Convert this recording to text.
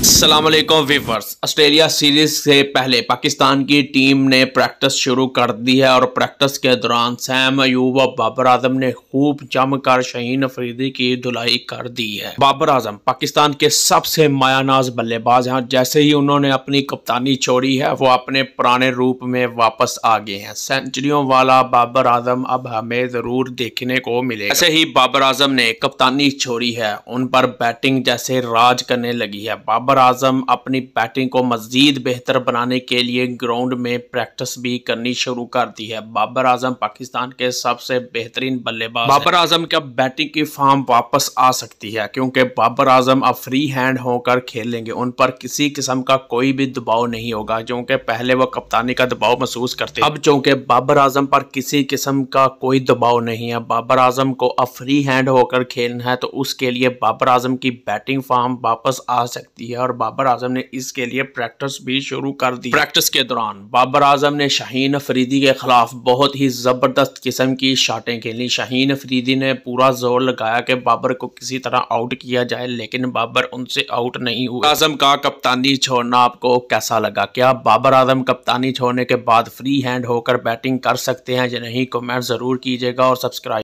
Aslam viewers Australia series से पहले पाकिस्तान की टीम ने प्रैक्टिस शुरू कर दी है और प्रैक्टिस के दौरान सैम अयूब और बाबर आजम ने खूब जमकर शहीन अफरीदी की धुलाई कर दी है बाबर आजम पाकिस्तान के सबसे मायानाज बल्लेबाज हैं जैसे ही उन्होंने अपनी कप्तानी छोड़ी है वो अपने पुराने रूप में वापस आ गए हैं सेंचुरियों वाला बाबर आजम अब हमें जरूर देखने को मिले ऐसे ही बाबर आजम ने कप्तानी छोड़ी है उन पर बैटिंग जैसे राज करने लगी है बाबर बाबर आजम अपनी बैटिंग को मज़ीद बेहतर बनाने के लिए ग्राउंड में प्रैक्टिस भी करनी शुरू कर दी है बाबर आजम पाकिस्तान के सबसे बेहतरीन बल्लेबाज बाबर आजम का बैटिंग की फॉर्म वापस आ सकती है क्योंकि बाबर आजम अब फ्री हैंड होकर खेलेंगे उन पर किसी किस्म का कोई भी दबाव नहीं होगा क्योंकि पहले वो कप्तानी का दबाव महसूस करते अब चूंकि बाबर आजम पर किसी किस्म का कोई दबाव नहीं है बाबर आजम को अब फ्री हैंड होकर खेलना है तो उसके लिए बाबर आजम की बैटिंग फॉर्म वापस आ सकती है और बाबर आजम ने इसके लिए प्रैक्टिस भी शुरू कर दी प्रैक्टिस के दौरान बाबर आजम ने शाहीन अफरीदी के खिलाफ बहुत ही जबरदस्त किस्म की शाटे खेली शाहीन अफरीदी ने पूरा जोर लगाया कि बाबर को किसी तरह आउट किया जाए लेकिन बाबर उनसे आउट नहीं हुआ आजम का कप्तानी छोड़ना आपको कैसा लगा क्या बाबर आजम कप्तानी छोड़ने के बाद फ्री हैंड होकर बैटिंग कर सकते हैं या नहीं कमेंट जरूर कीजिएगा और सब्सक्राइब